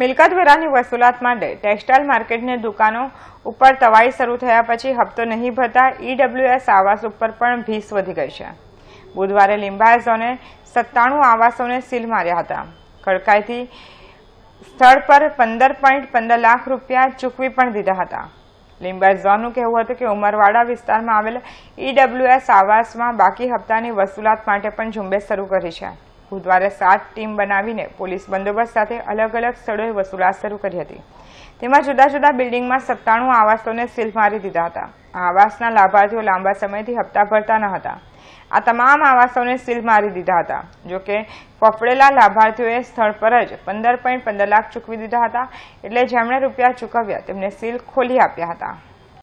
મિલકત વેરાની વસૂલાત માટે ટેક્સટાઇલ માર્કેટની દુકાનો ઉપર તવાઈ શરૂ થયા પછી હપ્તો નહીં ભરતા ઈડબ્લ્યુએસ આવાસ ઉપર પણ ભીસ વધી ગઈ છે બુધવારે લિંબાયત ઝોને સત્તાણું આવાસોને સીલ માર્યા હતા કડકાઈથી સ્થળ પર પંદર પોઈન્ટ પંદર લાખ રૂપિયા ચૂકવી પણ દીધા હતા લિંબાયત ઝોનનું કહેવું હતું કે ઉમરવાડા વિસ્તારમાં આવેલ ઈડબ્લ્યુએસ આવાસમાં બાકી હપ્તાની વસૂલાત માટે પણ ઝુંબેશ શરૂ કરી છે બુધવારે સાત ટીમ બનાવીને પોલીસ બંદોબસ્ત સાથે અલગ અલગ સ્થળોએ વસુલાત શરૂ કરી હતી તેમાં જુદા જુદા બિલ્ડિંગમાં સત્તાણું આવાસોને સીલ મારી દીધા હતા આવાસના લાભાર્થીઓ લાંબા સમયથી હપ્તા ભરતા ન હતા આ તમામ આવાસોને સીલ મારી દીધા હતા જોકે ફફડેલા લાભાર્થીઓએ સ્થળ પર જ પંદર પોઈન્ટ પંદર લાખ ચૂકવી દીધા હતા એટલે જેમણે રૂપિયા ચૂકવ્યા તેમને સીલ ખોલી આપ્યા હતા